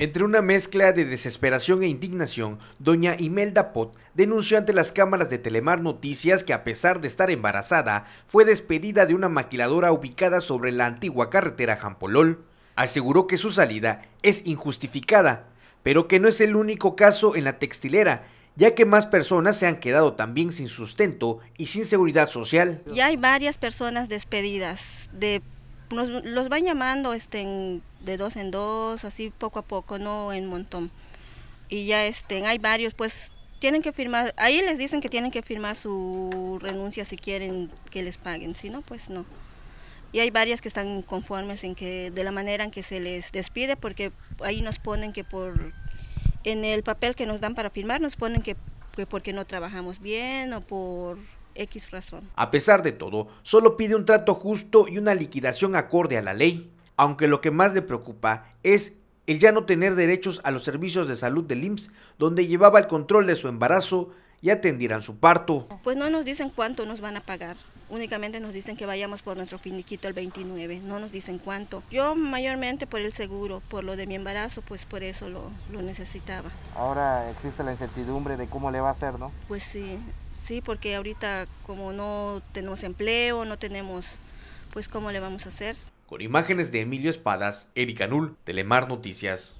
Entre una mezcla de desesperación e indignación, doña Imelda Pot denunció ante las cámaras de Telemar Noticias que a pesar de estar embarazada, fue despedida de una maquiladora ubicada sobre la antigua carretera Jampolol. Aseguró que su salida es injustificada, pero que no es el único caso en la textilera, ya que más personas se han quedado también sin sustento y sin seguridad social. Ya hay varias personas despedidas, de, los van llamando este, en de dos en dos, así poco a poco, no en montón. Y ya estén, hay varios, pues tienen que firmar, ahí les dicen que tienen que firmar su renuncia si quieren que les paguen, si no, pues no. Y hay varias que están conformes en que de la manera en que se les despide, porque ahí nos ponen que por, en el papel que nos dan para firmar, nos ponen que, que porque no trabajamos bien o por X razón. A pesar de todo, solo pide un trato justo y una liquidación acorde a la ley aunque lo que más le preocupa es el ya no tener derechos a los servicios de salud del IMSS, donde llevaba el control de su embarazo y atendieran su parto. Pues no nos dicen cuánto nos van a pagar. Únicamente nos dicen que vayamos por nuestro finiquito el 29, no nos dicen cuánto. Yo mayormente por el seguro, por lo de mi embarazo, pues por eso lo, lo necesitaba. Ahora existe la incertidumbre de cómo le va a hacer, ¿no? Pues sí, sí, porque ahorita como no tenemos empleo, no tenemos pues cómo le vamos a hacer. Con imágenes de Emilio Espadas, Erika Null, Telemar Noticias.